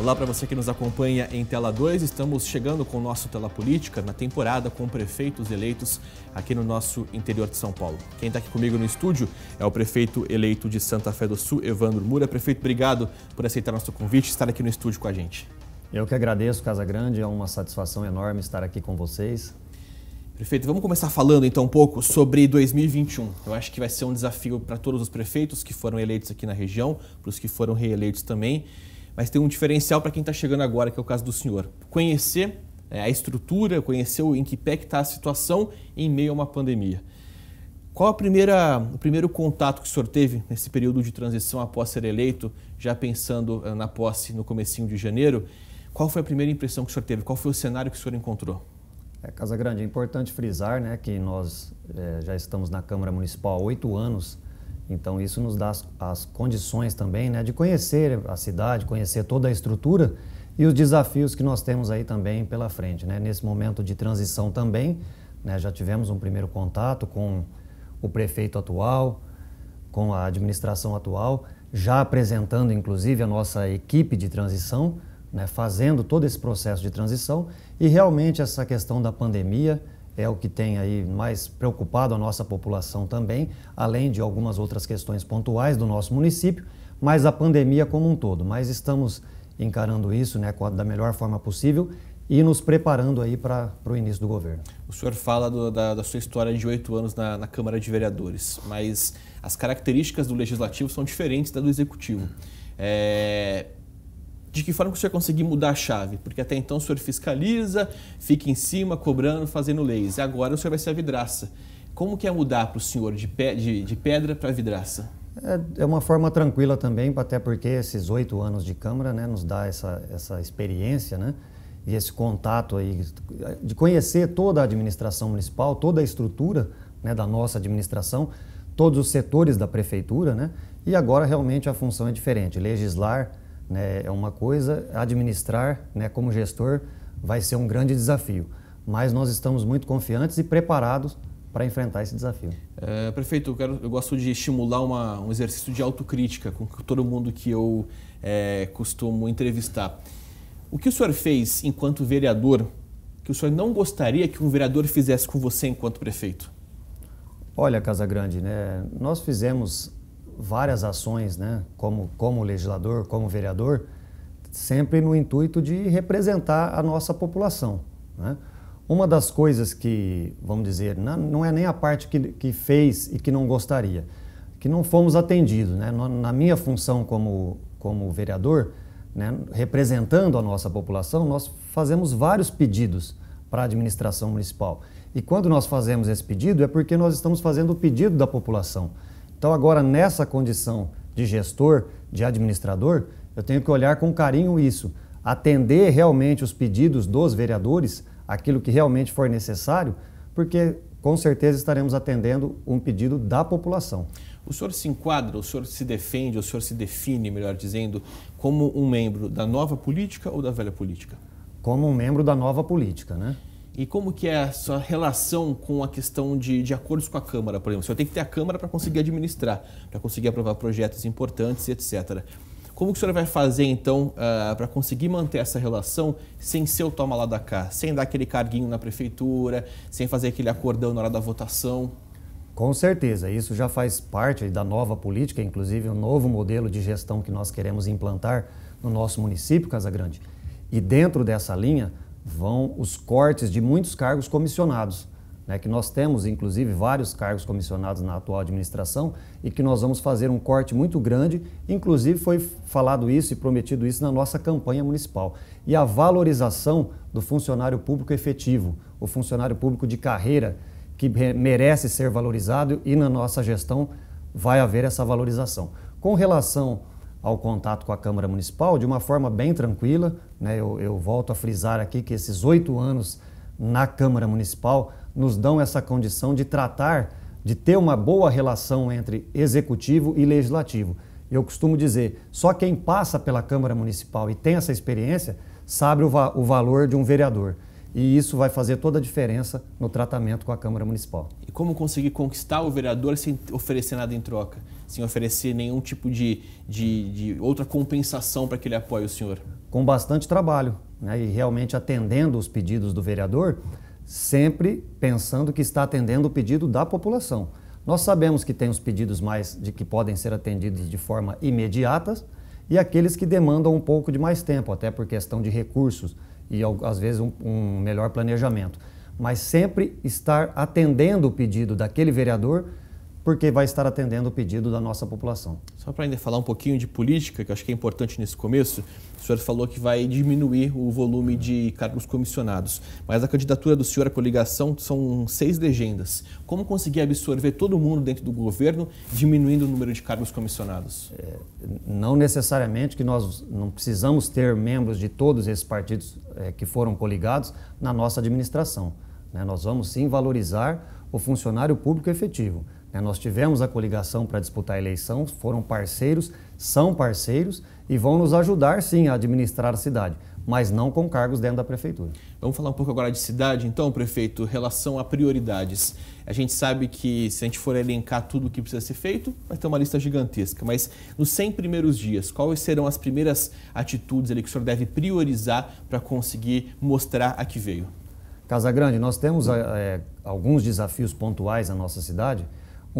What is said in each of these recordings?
Olá para você que nos acompanha em Tela 2. Estamos chegando com o nosso Tela Política na temporada com prefeitos eleitos aqui no nosso interior de São Paulo. Quem está aqui comigo no estúdio é o prefeito eleito de Santa Fé do Sul, Evandro Mura. Prefeito, obrigado por aceitar nosso convite e estar aqui no estúdio com a gente. Eu que agradeço, Casa Grande. É uma satisfação enorme estar aqui com vocês. Prefeito, vamos começar falando então um pouco sobre 2021. Eu acho que vai ser um desafio para todos os prefeitos que foram eleitos aqui na região, para os que foram reeleitos também mas tem um diferencial para quem está chegando agora, que é o caso do senhor. Conhecer é, a estrutura, conhecer em que pé está a situação em meio a uma pandemia. Qual a primeira, o primeiro contato que o senhor teve nesse período de transição após ser eleito, já pensando eh, na posse no comecinho de janeiro? Qual foi a primeira impressão que o senhor teve? Qual foi o cenário que o senhor encontrou? É, Casa Grande, é importante frisar né, que nós é, já estamos na Câmara Municipal há oito anos então isso nos dá as, as condições também né, de conhecer a cidade, conhecer toda a estrutura e os desafios que nós temos aí também pela frente. Né? Nesse momento de transição também, né, já tivemos um primeiro contato com o prefeito atual, com a administração atual, já apresentando inclusive a nossa equipe de transição, né, fazendo todo esse processo de transição e realmente essa questão da pandemia é o que tem aí mais preocupado a nossa população também, além de algumas outras questões pontuais do nosso município, mas a pandemia como um todo. Mas estamos encarando isso né, da melhor forma possível e nos preparando aí para o início do governo. O senhor fala do, da, da, sua história de oito anos na, na, Câmara de Vereadores, mas as características do legislativo são diferentes da do executivo. É, de que forma que o senhor conseguiu mudar a chave? Porque até então o senhor fiscaliza, fica em cima, cobrando, fazendo leis. Agora o senhor vai ser a vidraça. Como que é mudar para o senhor de, pe de, de pedra para vidraça? É, é uma forma tranquila também, até porque esses oito anos de Câmara né, nos dá essa, essa experiência né, e esse contato aí, de conhecer toda a administração municipal, toda a estrutura né, da nossa administração, todos os setores da prefeitura, né, e agora realmente a função é diferente, legislar, né, é uma coisa, administrar né, como gestor vai ser um grande desafio. Mas nós estamos muito confiantes e preparados para enfrentar esse desafio. É, prefeito, eu, quero, eu, gosto de estimular uma, um exercício de autocrítica com todo mundo que eu é, costumo entrevistar. O que o senhor fez enquanto vereador que o senhor não gostaria que um vereador fizesse com você enquanto prefeito? Olha, grande né, nós fizemos várias ações, né, como, como legislador, como vereador, sempre no intuito de representar a nossa população. Né? Uma das coisas que, vamos dizer, não é nem a parte que, que fez e que não gostaria, que não fomos atendidos. Né? Na minha função como, como vereador, né, representando a nossa população, nós fazemos vários pedidos para a administração municipal. E quando nós fazemos esse pedido, é porque nós estamos fazendo o pedido da população. Então, agora, nessa condição de gestor, de administrador, eu tenho que olhar com carinho isso, atender realmente os pedidos dos vereadores, aquilo que realmente for necessário, porque com certeza estaremos atendendo um pedido da população. O senhor se enquadra, o senhor se defende, o senhor se define, melhor dizendo, como um membro da nova política ou da velha política? Como um membro da nova política, né? E como que é a sua relação com a questão de, de acordos com a Câmara, por exemplo? O senhor tem que ter a Câmara para conseguir administrar, para conseguir aprovar projetos importantes, etc. Como que o senhor vai fazer, então, uh, ah, para conseguir manter essa relação sem ser o toma lá da cá? Sem dar aquele carguinho na prefeitura, sem fazer aquele acordão na hora da votação? Com certeza, isso já faz parte da nova política, inclusive o um novo modelo de gestão que nós queremos implantar no nosso município, Casa Grande. E dentro dessa linha, vão os cortes de muitos cargos comissionados, né, que nós temos, inclusive, vários cargos comissionados na atual administração e que nós vamos fazer um corte muito grande. Inclusive, foi falado isso e prometido isso na nossa campanha municipal. E a valorização do funcionário público efetivo, o funcionário público de carreira, que merece ser valorizado e na nossa gestão vai haver essa valorização. Com relação ao contato com a Câmara Municipal de uma forma bem tranquila. Né? Eu, eu volto a frisar aqui que esses oito anos na Câmara Municipal nos dão essa condição de tratar, de ter uma boa relação entre executivo e legislativo. Eu costumo dizer, só quem passa pela Câmara Municipal e tem essa experiência sabe o, va o valor de um vereador e isso vai fazer toda a diferença no tratamento com a Câmara Municipal. E como conseguir conquistar o vereador sem oferecer nada em troca, sem oferecer nenhum tipo de, de, de outra compensação para que ele apoie o senhor? Com bastante trabalho né? e realmente atendendo os pedidos do vereador, sempre pensando que está atendendo o pedido da população. Nós sabemos que tem os pedidos mais de que podem ser atendidos de forma imediata e aqueles que demandam um pouco de mais tempo, até por questão de recursos e às vezes um, um melhor planejamento. Mas sempre estar atendendo o pedido daquele vereador porque vai estar atendendo o pedido da nossa população. Só para ainda falar um pouquinho de política, que eu acho que é importante nesse começo, o senhor falou que vai diminuir o volume de cargos comissionados, mas a candidatura do senhor à coligação são seis legendas. Como conseguir absorver todo mundo dentro do governo, diminuindo o número de cargos comissionados? É, não necessariamente que nós não precisamos ter membros de todos esses partidos é, que foram coligados na nossa administração. Né? Nós vamos sim valorizar o funcionário público efetivo. Né? Nós tivemos a coligação para disputar a eleição, foram parceiros, são parceiros e vão nos ajudar sim a administrar a cidade, mas não com cargos dentro da prefeitura. Vamos falar um pouco agora de cidade, então, prefeito, relação a prioridades. A gente sabe que se a gente for elencar tudo o que precisa ser feito, vai ter uma lista gigantesca, mas nos 100 primeiros dias, quais serão as primeiras atitudes ali que o senhor deve priorizar para conseguir mostrar a que veio? Casa Grande, nós temos é, alguns desafios pontuais na nossa cidade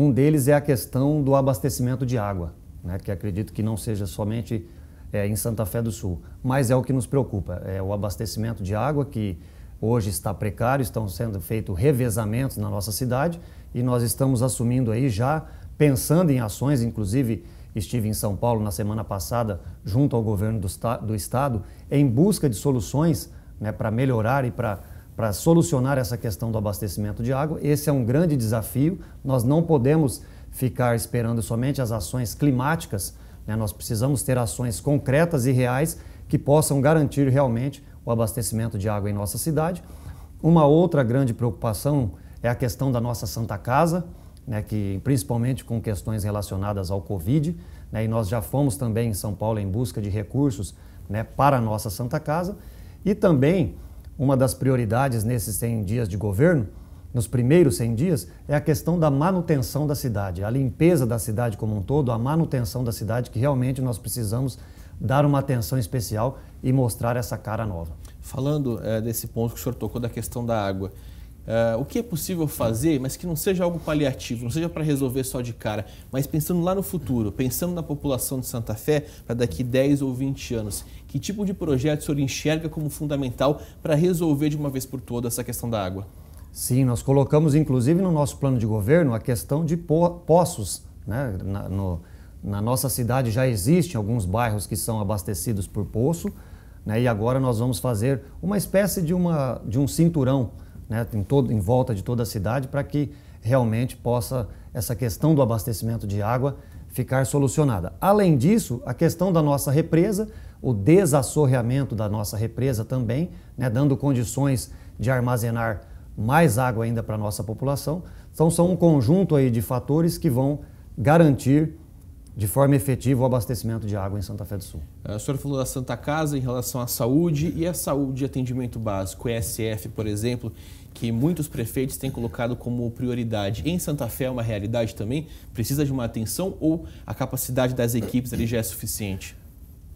um deles é a questão do abastecimento de água, né, que acredito que não seja somente é, em Santa Fé do Sul, mas é o que nos preocupa, é o abastecimento de água que hoje está precário, estão sendo feitos revezamentos na nossa cidade e nós estamos assumindo aí já, pensando em ações, inclusive estive em São Paulo na semana passada, junto ao governo do, do Estado, em busca de soluções né, para melhorar e para para solucionar essa questão do abastecimento de água. Esse é um grande desafio. Nós não podemos ficar esperando somente as ações climáticas. Né? Nós precisamos ter ações concretas e reais que possam garantir realmente o abastecimento de água em nossa cidade. Uma outra grande preocupação é a questão da nossa Santa Casa, né, que principalmente com questões relacionadas ao Covid, né, e nós já fomos também em São Paulo em busca de recursos né, para a nossa Santa Casa, e também uma das prioridades nesses 100 dias de governo, nos primeiros 100 dias, é a questão da manutenção da cidade, a limpeza da cidade como um todo, a manutenção da cidade, que realmente nós precisamos dar uma atenção especial e mostrar essa cara nova. Falando é, desse ponto que o senhor tocou da questão da água, Uh, o que é possível fazer, mas que não seja algo paliativo, não seja para resolver só de cara, mas pensando lá no futuro, pensando na população de Santa Fé para daqui 10 ou 20 anos. Que tipo de projeto o senhor enxerga como fundamental para resolver de uma vez por todas essa questão da água? Sim, nós colocamos inclusive no nosso plano de governo a questão de poços. Né? Na, no, na nossa cidade já existem alguns bairros que são abastecidos por poço, né? e agora nós vamos fazer uma espécie de, uma, de um cinturão né, em, todo, em volta de toda a cidade, para que realmente possa essa questão do abastecimento de água ficar solucionada. Além disso, a questão da nossa represa, o desassorreamento da nossa represa também, né, dando condições de armazenar mais água ainda para a nossa população. Então, são um conjunto aí de fatores que vão garantir de forma efetiva o abastecimento de água em Santa Fé do Sul. A é, senhora falou da Santa Casa em relação à saúde e a saúde e atendimento básico, ESF, por exemplo, que muitos prefeitos têm colocado como prioridade. Em Santa Fé é uma realidade também? Precisa de uma atenção ou a capacidade das equipes ali já é suficiente?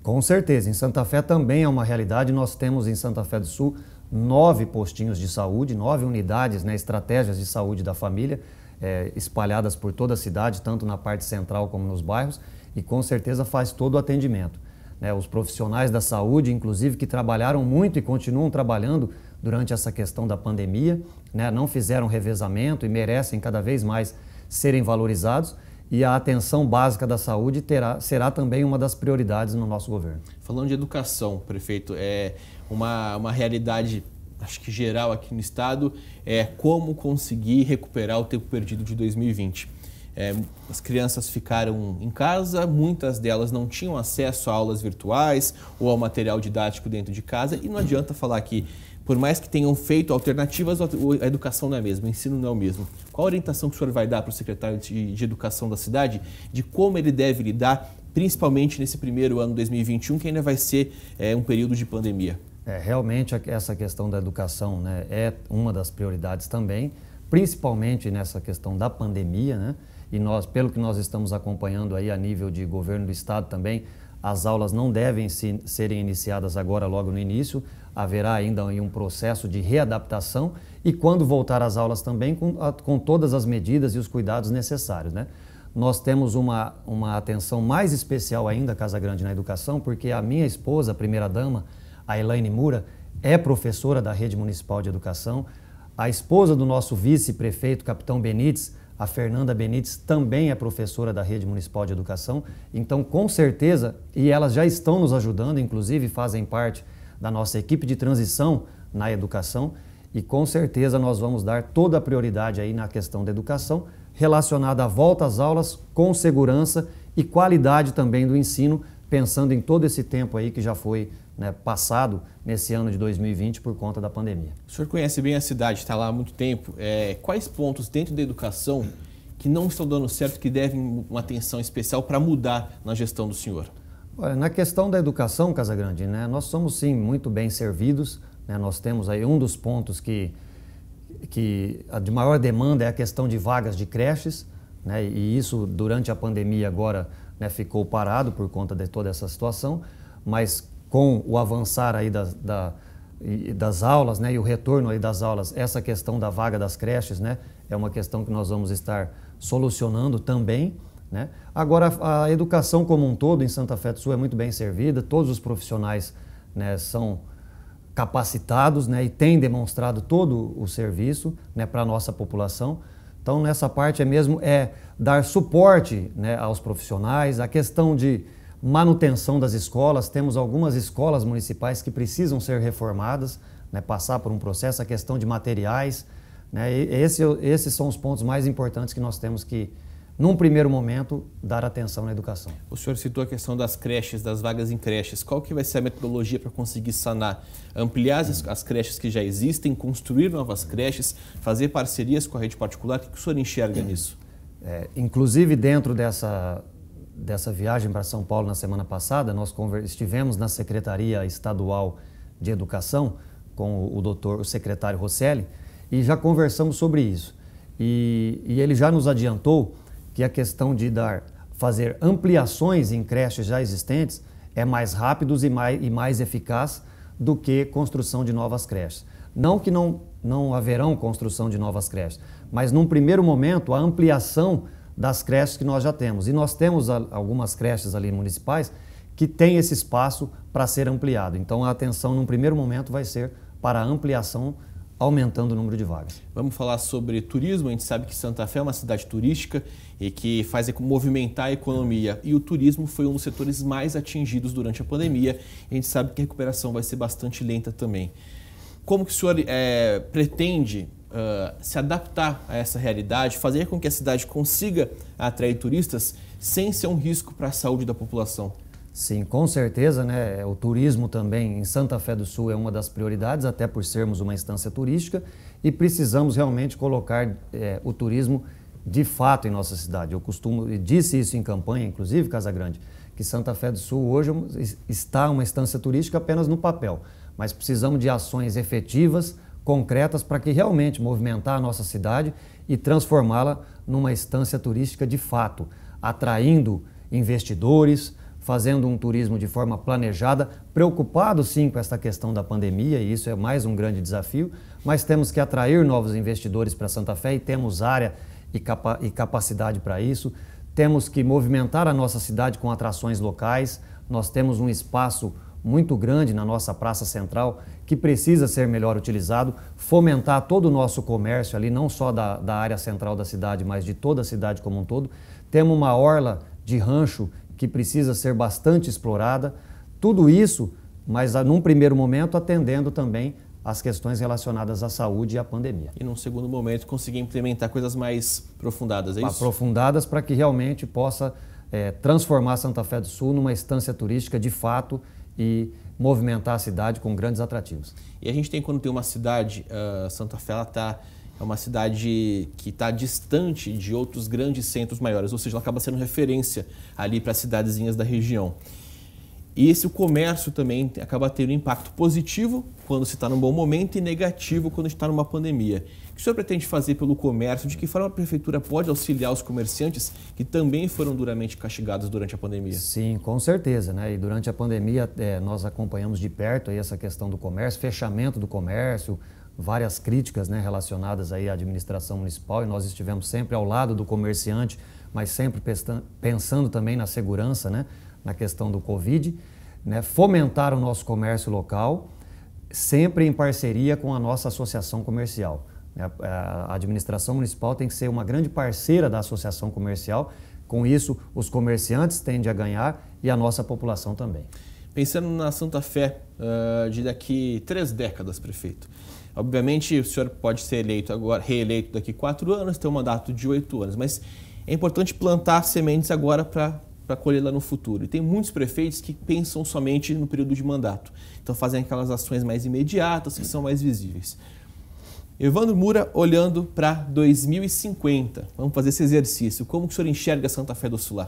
Com certeza, em Santa Fé também é uma realidade. Nós temos em Santa Fé do Sul nove postinhos de saúde, nove unidades, né, estratégias de saúde da família é, espalhadas por toda a cidade, tanto na parte central como nos bairros, e com certeza faz todo o atendimento. Né? Os profissionais da saúde, inclusive, que trabalharam muito e continuam trabalhando durante essa questão da pandemia, né? não fizeram revezamento e merecem cada vez mais serem valorizados. E a atenção básica da saúde terá, será também uma das prioridades no nosso governo. Falando de educação, prefeito, é uma, uma realidade acho que geral aqui no estado, é como conseguir recuperar o tempo perdido de 2020. É, as crianças ficaram em casa, muitas delas não tinham acesso a aulas virtuais ou ao material didático dentro de casa, e não adianta falar que, por mais que tenham feito alternativas, a educação não é a mesma, o ensino não é o mesmo. Qual a orientação que o senhor vai dar para o secretário de, de Educação da cidade de como ele deve lidar, principalmente nesse primeiro ano 2021, que ainda vai ser é, um período de pandemia? É, realmente essa questão da educação né, é uma das prioridades também, principalmente nessa questão da pandemia, né? E nós, pelo que nós estamos acompanhando aí a nível de governo do estado também, as aulas não devem se, serem iniciadas agora logo no início, haverá ainda um processo de readaptação e quando voltar às aulas também com, com todas as medidas e os cuidados necessários, né? Nós temos uma, uma atenção mais especial ainda, Casa Grande, na educação, porque a minha esposa, a primeira-dama, a Elaine Mura, é professora da Rede Municipal de Educação. A esposa do nosso vice-prefeito, capitão Benites, a Fernanda Benites, também é professora da Rede Municipal de Educação. Então, com certeza, e elas já estão nos ajudando, inclusive fazem parte da nossa equipe de transição na educação. E com certeza nós vamos dar toda a prioridade aí na questão da educação relacionada à volta às aulas com segurança e qualidade também do ensino, pensando em todo esse tempo aí que já foi né, passado nesse ano de 2020 por conta da pandemia. O senhor conhece bem a cidade, está lá há muito tempo. É, quais pontos dentro da educação que não estão dando certo, que devem uma atenção especial para mudar na gestão do senhor? Olha, na questão da educação, Casagrande, né, nós somos sim muito bem servidos. Né, nós temos aí um dos pontos que, que a de maior demanda é a questão de vagas de creches, né, e isso durante a pandemia agora né, ficou parado por conta de toda essa situação, mas com o avançar aí das, da, das aulas né, e o retorno aí das aulas, essa questão da vaga das creches né, é uma questão que nós vamos estar solucionando também. Né? Agora, a educação como um todo em Santa Fé do Sul é muito bem servida, todos os profissionais né, são capacitados né, e têm demonstrado todo o serviço né, para a nossa população. Então, nessa parte é mesmo é dar suporte né, aos profissionais, a questão de manutenção das escolas, temos algumas escolas municipais que precisam ser reformadas, né, passar por um processo, a questão de materiais. Né, esse, esses são os pontos mais importantes que nós temos que, num primeiro momento, dar atenção na educação. O senhor citou a questão das creches, das vagas em creches. Qual que vai ser a metodologia para conseguir sanar? Ampliar as, as, creches que já existem, construir novas creches, fazer parcerias com a rede particular? O que o senhor enxerga nisso? É, inclusive, dentro dessa, dessa viagem para São Paulo na semana passada, nós estivemos na Secretaria Estadual de Educação com o, doutor, o secretário Rosselli, e já conversamos sobre isso. E, e, ele já nos adiantou que a questão de dar, fazer ampliações em creches já existentes é mais rápidos e mais, e mais eficaz do que construção de novas creches. Não que não, não haverão construção de novas creches, mas num primeiro momento a ampliação das creches que nós já temos. E nós temos algumas creches ali municipais que têm esse espaço para ser ampliado. Então a atenção, num primeiro momento, vai ser para a ampliação aumentando o número de vagas. Vamos falar sobre turismo. A gente sabe que Santa Fé é uma cidade turística e que faz movimentar a economia. E o turismo foi um dos setores mais atingidos durante a pandemia. A gente sabe que a recuperação vai ser bastante lenta também. Como que o senhor é, pretende uh, se adaptar a essa realidade, fazer com que a cidade consiga atrair turistas sem ser um risco para a saúde da população? Sim, com certeza, né? O turismo também em Santa Fé do Sul é uma das prioridades, até por sermos uma instância turística, e precisamos realmente colocar é, o turismo de fato em nossa cidade. Eu costumo, e disse isso em campanha, inclusive, Casagrande, que Santa Fé do Sul hoje é está uma instância turística apenas no papel, mas precisamos de ações efetivas concretas para que realmente movimentar a nossa cidade e transformá-la numa estância turística de fato, atraindo investidores, fazendo um turismo de forma planejada, preocupado sim com esta questão da pandemia, e isso é mais um grande desafio, mas temos que atrair novos investidores para Santa Fé e temos área e, capa e capacidade para isso. Temos que movimentar a nossa cidade com atrações locais. Nós temos um espaço muito grande na nossa Praça Central que precisa ser melhor utilizado, fomentar todo o nosso comércio ali, não só da, da área central da cidade, mas de toda a cidade como um todo. Temos uma orla de rancho que precisa ser bastante explorada. Tudo isso, mas num primeiro momento atendendo também as questões relacionadas à saúde e à pandemia. E num segundo momento conseguir implementar coisas mais aprofundadas, é isso? Aprofundadas para que realmente possa é, transformar Santa Fé do Sul numa estância turística de fato e movimentar a cidade com grandes atrativos. E a gente tem, quando tem uma cidade, uh, Santa Fé, ela tá, é uma cidade que está distante de outros grandes centros maiores, ou seja, ela acaba sendo referência ali para as cidadezinhas da região. E esse o comércio também acaba tendo um impacto positivo quando se está num bom momento e negativo quando está numa pandemia. O que o senhor pretende fazer pelo comércio? De que forma a prefeitura pode auxiliar os comerciantes que também foram duramente castigados durante a pandemia? Sim, com certeza. Né? E durante a pandemia é, nós acompanhamos de perto aí essa questão do comércio, fechamento do comércio, várias críticas né, relacionadas aí à administração municipal e nós estivemos sempre ao lado do comerciante, mas sempre pensando também na segurança, né? na questão do Covid, né, fomentar o nosso comércio local, sempre em parceria com a nossa associação comercial. É, é, a administração municipal tem que ser uma grande parceira da associação comercial. Com isso, os comerciantes tendem a ganhar e a nossa população também. Pensando na Santa Fé eh, de daqui três décadas, prefeito. Obviamente, o senhor pode ser eleito agora, reeleito daqui quatro anos, ter um mandato de oito anos, mas é importante plantar sementes agora para para colher lá no futuro. E tem muitos prefeitos que pensam somente no período de mandato. Então fazem aquelas ações mais imediatas, que são mais visíveis. Evandro Mura olhando para 2050. Vamos fazer esse exercício. Como o senhor enxerga Santa Fé do Sul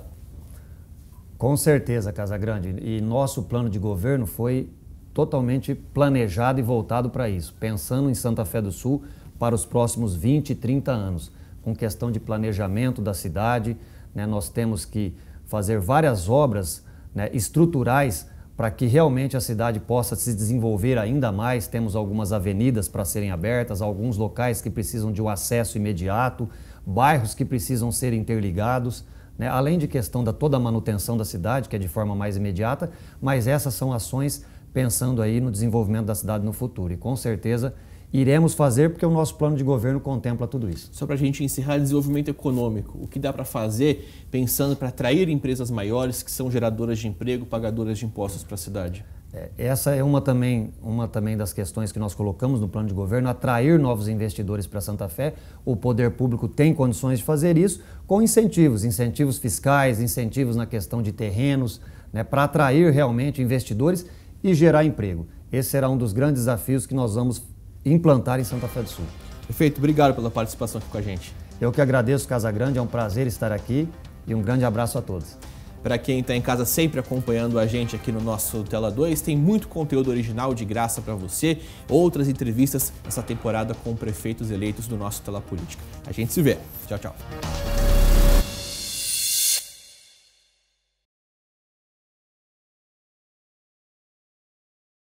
Com certeza, Casa Grande. E nosso plano de governo foi totalmente planejado e voltado para isso, pensando em Santa Fé do Sul para os próximos 20, 30 anos, com questão de planejamento da cidade. Né? Nós temos que fazer várias obras né, estruturais para que realmente a cidade possa se desenvolver ainda mais. Temos algumas avenidas para serem abertas, alguns locais que precisam de um acesso imediato, bairros que precisam ser interligados. Né? Além de questão da toda a manutenção da cidade, que é de forma mais imediata, mas essas são ações pensando aí no desenvolvimento da cidade no futuro. E com certeza iremos fazer, porque o nosso plano de governo contempla tudo isso. Só para a gente encerrar, desenvolvimento econômico. O que dá para fazer pensando para atrair empresas maiores que são geradoras de emprego, pagadoras de impostos para a cidade? É, essa é uma também, uma também das questões que nós colocamos no plano de governo, atrair novos investidores para Santa Fé. O poder público tem condições de fazer isso com incentivos, incentivos fiscais, incentivos na questão de terrenos, né, para atrair realmente investidores e gerar emprego. Esse será um dos grandes desafios que nós vamos implantar em Santa Fé do Sul. Perfeito, obrigado pela participação aqui com a gente. Eu que agradeço, Casa Grande, é um prazer estar aqui e um grande abraço a todos. Para quem está em casa sempre acompanhando a gente aqui no nosso Tela 2, tem muito conteúdo original de graça para você, outras entrevistas essa temporada com prefeitos eleitos do nosso Tela Política. A gente se vê. Tchau, tchau.